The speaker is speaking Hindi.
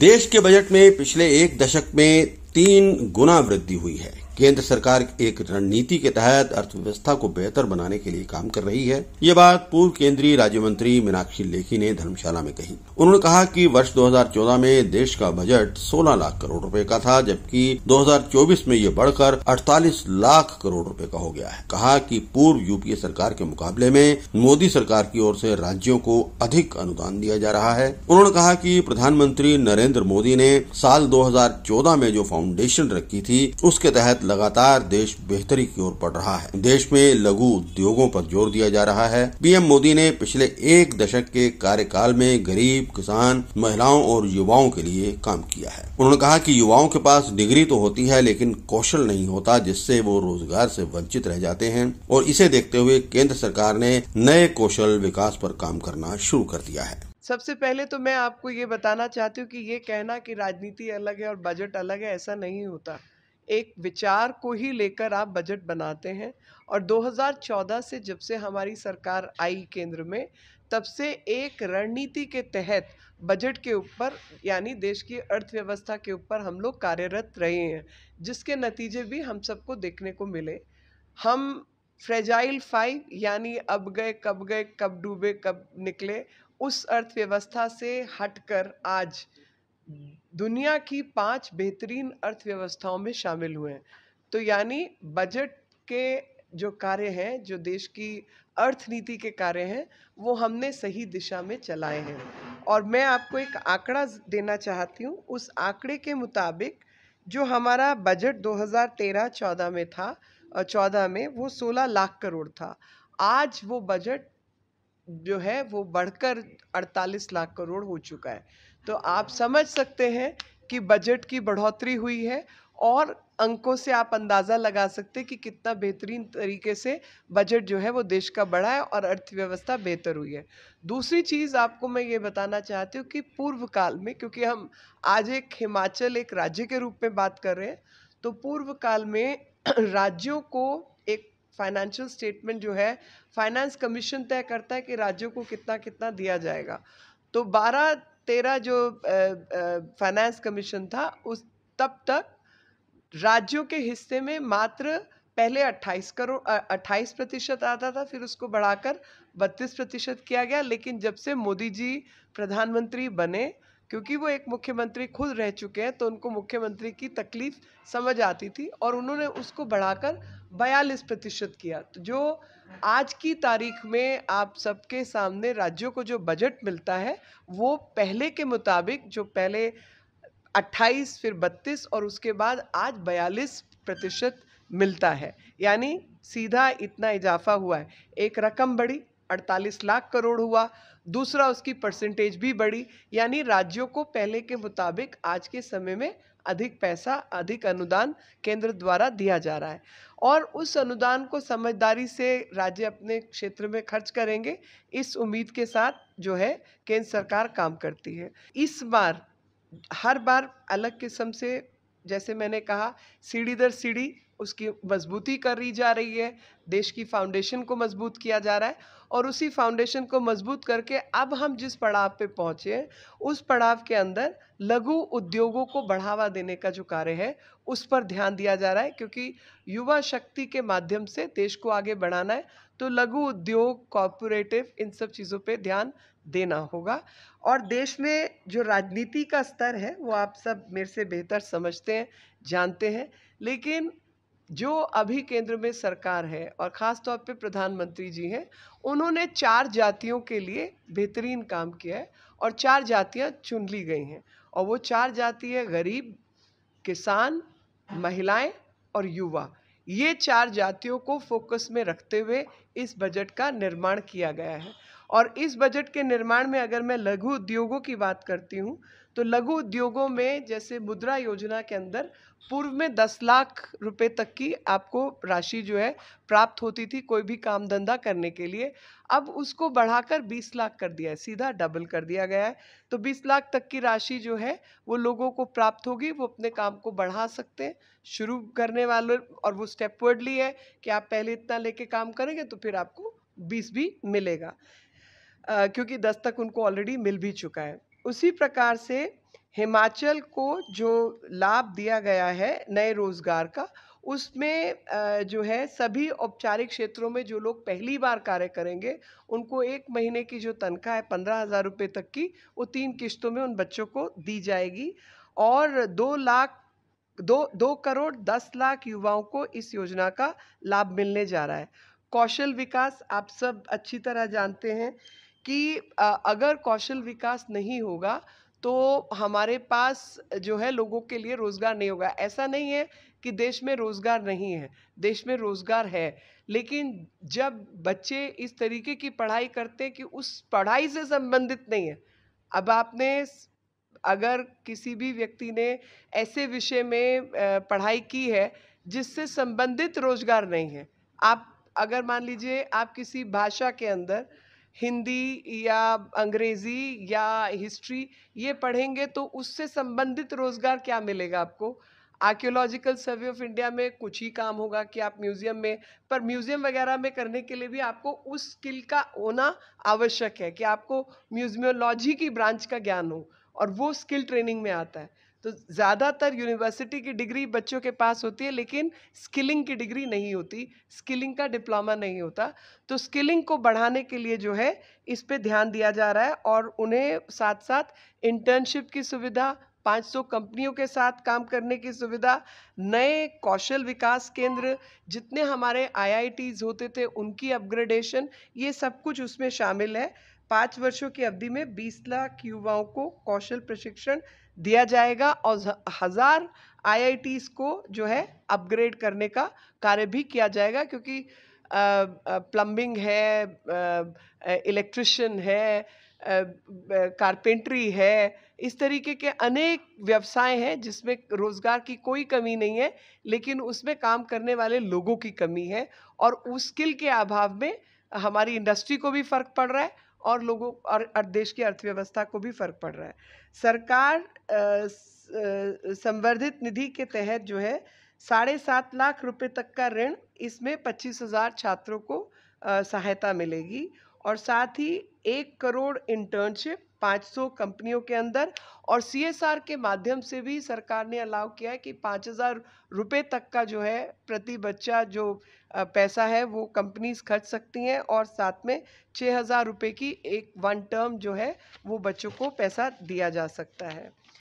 देश के बजट में पिछले एक दशक में तीन गुना वृद्धि हुई है केंद्र सरकार एक रणनीति के तहत अर्थव्यवस्था को बेहतर बनाने के लिए काम कर रही है ये बात पूर्व केंद्रीय राज्य मंत्री मीनाक्षी लेखी ने धर्मशाला में कही उन्होंने कहा कि वर्ष 2014 में देश का बजट 16 लाख करोड़ रुपए का था जबकि 2024 में ये बढ़कर 48 लाख करोड़ रुपए का हो गया है कहा कि पूर्व यूपीए सरकार के मुकाबले में मोदी सरकार की ओर से राज्यों को अधिक अनुदान दिया जा रहा है उन्होंने कहा कि प्रधानमंत्री नरेंद्र मोदी ने साल 2014 में जो फाउंडेशन रखी थी उसके तहत लगातार देश बेहतरी की ओर बढ़ रहा है देश में लघु उद्योगों पर जोर दिया जा रहा है पीएम मोदी ने पिछले एक दशक के कार्यकाल में गरीब किसान महिलाओं और युवाओं के लिए काम किया है उन्होंने कहा कि युवाओं के पास डिग्री तो होती है लेकिन कौशल नहीं होता जिससे वो रोजगार से वंचित रह जाते हैं और इसे देखते हुए केंद्र सरकार ने नए कौशल विकास पर काम करना शुरू कर दिया है सबसे पहले तो मैं आपको ये बताना चाहती हूँ कि ये कहना कि राजनीति अलग है और बजट अलग है ऐसा नहीं होता एक विचार को ही लेकर आप बजट बनाते हैं और 2014 से जब से हमारी सरकार आई केंद्र में तब से एक रणनीति के तहत बजट के ऊपर यानी देश की अर्थव्यवस्था के ऊपर हम लोग कार्यरत रहे हैं जिसके नतीजे भी हम सबको देखने को मिले हम फ्रेजाइल फाइव यानी अब गए कब गए कब डूबे कब निकले उस अर्थव्यवस्था से हटकर आज दुनिया की पांच बेहतरीन अर्थव्यवस्थाओं में शामिल हुए हैं तो यानी बजट के जो कार्य हैं जो देश की अर्थनीति के कार्य हैं वो हमने सही दिशा में चलाए हैं और मैं आपको एक आंकड़ा देना चाहती हूँ उस आंकड़े के मुताबिक जो हमारा बजट 2013-14 में था 14 में वो 16 लाख करोड़ था आज वो बजट जो है वो बढ़कर 48 लाख करोड़ हो चुका है तो आप समझ सकते हैं कि बजट की बढ़ोतरी हुई है और अंकों से आप अंदाज़ा लगा सकते हैं कि कितना बेहतरीन तरीके से बजट जो है वो देश का बढ़ा है और अर्थव्यवस्था बेहतर हुई है दूसरी चीज़ आपको मैं ये बताना चाहती हूँ कि पूर्व काल में क्योंकि हम आज एक हिमाचल एक राज्य के रूप में बात कर रहे हैं तो पूर्व काल में राज्यों को फाइनेंशियल स्टेटमेंट जो है फाइनेंस कमीशन तय करता है कि राज्यों को कितना कितना दिया जाएगा तो बारह तेरह जो फाइनेंस कमीशन था उस तब तक राज्यों के हिस्से में मात्र पहले 28 करोड़ 28 प्रतिशत आता था फिर उसको बढ़ाकर 32 प्रतिशत किया गया लेकिन जब से मोदी जी प्रधानमंत्री बने क्योंकि वो एक मुख्यमंत्री खुद रह चुके हैं तो उनको मुख्यमंत्री की तकलीफ समझ आती थी और उन्होंने उसको बढ़ाकर बयालीस प्रतिशत किया तो जो आज की तारीख में आप सबके सामने राज्यों को जो बजट मिलता है वो पहले के मुताबिक जो पहले 28 फिर 32 और उसके बाद आज 42 प्रतिशत मिलता है यानी सीधा इतना इजाफा हुआ है एक रकम बढ़ी अड़तालीस लाख करोड़ हुआ दूसरा उसकी परसेंटेज भी बढ़ी यानी राज्यों को पहले के मुताबिक आज के समय में अधिक पैसा अधिक अनुदान केंद्र द्वारा दिया जा रहा है और उस अनुदान को समझदारी से राज्य अपने क्षेत्र में खर्च करेंगे इस उम्मीद के साथ जो है केंद्र सरकार काम करती है इस बार हर बार अलग किस्म से जैसे मैंने कहा सीढ़ी दर सीढ़ी उसकी मजबूती करी जा रही है देश की फाउंडेशन को मजबूत किया जा रहा है और उसी फाउंडेशन को मजबूत करके अब हम जिस पड़ाव पे पहुँचे हैं उस पड़ाव के अंदर लघु उद्योगों को बढ़ावा देने का जो कार्य है उस पर ध्यान दिया जा रहा है क्योंकि युवा शक्ति के माध्यम से देश को आगे बढ़ाना है तो लघु उद्योग कॉपोरेटिव इन सब चीज़ों पर ध्यान देना होगा और देश में जो राजनीति का स्तर है वो आप सब मेरे से बेहतर समझते हैं जानते हैं लेकिन जो अभी केंद्र में सरकार है और ख़ास तौर पे प्रधानमंत्री जी हैं उन्होंने चार जातियों के लिए बेहतरीन काम किया है और चार जातियां चुन ली गई हैं और वो चार जाति है गरीब किसान महिलाएं और युवा ये चार जातियों को फोकस में रखते हुए इस बजट का निर्माण किया गया है और इस बजट के निर्माण में अगर मैं लघु उद्योगों की बात करती हूँ तो लघु उद्योगों में जैसे मुद्रा योजना के अंदर पूर्व में दस लाख रुपए तक की आपको राशि जो है प्राप्त होती थी कोई भी काम धंधा करने के लिए अब उसको बढ़ाकर बीस लाख कर दिया है सीधा डबल कर दिया गया है तो बीस लाख तक की राशि जो है वो लोगों को प्राप्त होगी वो अपने काम को बढ़ा सकते हैं शुरू करने वालों और वो स्टेपवर्डली है कि आप पहले इतना लेके काम करेंगे तो फिर आपको बीस भी मिलेगा Uh, क्योंकि दस तक उनको ऑलरेडी मिल भी चुका है उसी प्रकार से हिमाचल को जो लाभ दिया गया है नए रोज़गार का उसमें जो है सभी औपचारिक क्षेत्रों में जो लोग पहली बार कार्य करेंगे उनको एक महीने की जो तनख्वाह है पंद्रह हज़ार रुपये तक की वो तीन किश्तों में उन बच्चों को दी जाएगी और दो लाख दो दो करोड़ दस लाख युवाओं को इस योजना का लाभ मिलने जा रहा है कौशल विकास आप सब अच्छी तरह जानते हैं कि अगर कौशल विकास नहीं होगा तो हमारे पास जो है लोगों के लिए रोज़गार नहीं होगा ऐसा नहीं है कि देश में रोज़गार नहीं है देश में रोज़गार है लेकिन जब बच्चे इस तरीके की पढ़ाई करते हैं कि उस पढ़ाई से संबंधित नहीं है अब आपने अगर किसी भी व्यक्ति ने ऐसे विषय में पढ़ाई की है जिससे संबंधित रोज़गार नहीं है आप अगर मान लीजिए आप किसी भाषा के अंदर हिंदी या अंग्रेज़ी या हिस्ट्री ये पढ़ेंगे तो उससे संबंधित रोज़गार क्या मिलेगा आपको आर्क्योलॉजिकल सर्वे ऑफ इंडिया में कुछ ही काम होगा कि आप म्यूज़ियम में पर म्यूज़ियम वगैरह में करने के लिए भी आपको उस स्किल का होना आवश्यक है कि आपको म्यूज़ियोलॉजी की ब्रांच का ज्ञान हो और वो स्किल ट्रेनिंग में आता है तो ज़्यादातर यूनिवर्सिटी की डिग्री बच्चों के पास होती है लेकिन स्किलिंग की डिग्री नहीं होती स्किलिंग का डिप्लोमा नहीं होता तो स्किलिंग को बढ़ाने के लिए जो है इस पर ध्यान दिया जा रहा है और उन्हें साथ साथ इंटर्नशिप की सुविधा 500 कंपनियों के साथ काम करने की सुविधा नए कौशल विकास केंद्र जितने हमारे आई होते थे उनकी अपग्रेडेशन ये सब कुछ उसमें शामिल है पाँच वर्षों की अवधि में 20 लाख युवाओं को कौशल प्रशिक्षण दिया जाएगा और हज़ार आई को जो है अपग्रेड करने का कार्य भी किया जाएगा क्योंकि प्लम्बिंग है इलेक्ट्रिशियन है कारपेंट्री है इस तरीके के अनेक व्यवसाय हैं जिसमें रोज़गार की कोई कमी नहीं है लेकिन उसमें काम करने वाले लोगों की कमी है और उस स्किल के अभाव में हमारी इंडस्ट्री को भी फ़र्क पड़ रहा है और लोगों और देश की अर्थव्यवस्था को भी फर्क पड़ रहा है सरकार संवर्धित निधि के तहत जो है साढ़े सात लाख रुपए तक का ऋण इसमें पच्चीस हज़ार छात्रों को सहायता मिलेगी और साथ ही एक करोड़ इंटर्नशिप 500 कंपनियों के अंदर और सीएसआर के माध्यम से भी सरकार ने अलाउ किया है कि पाँच हज़ार रुपये तक का जो है प्रति बच्चा जो पैसा है वो कंपनीज खर्च सकती हैं और साथ में छः हज़ार रुपये की एक वन टर्म जो है वो बच्चों को पैसा दिया जा सकता है